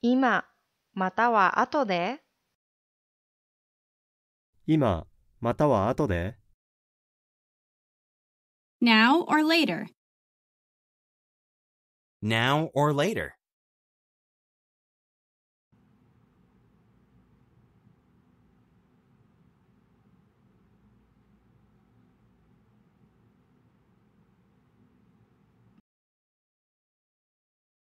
今または後で今または後で Now or later. Now or later.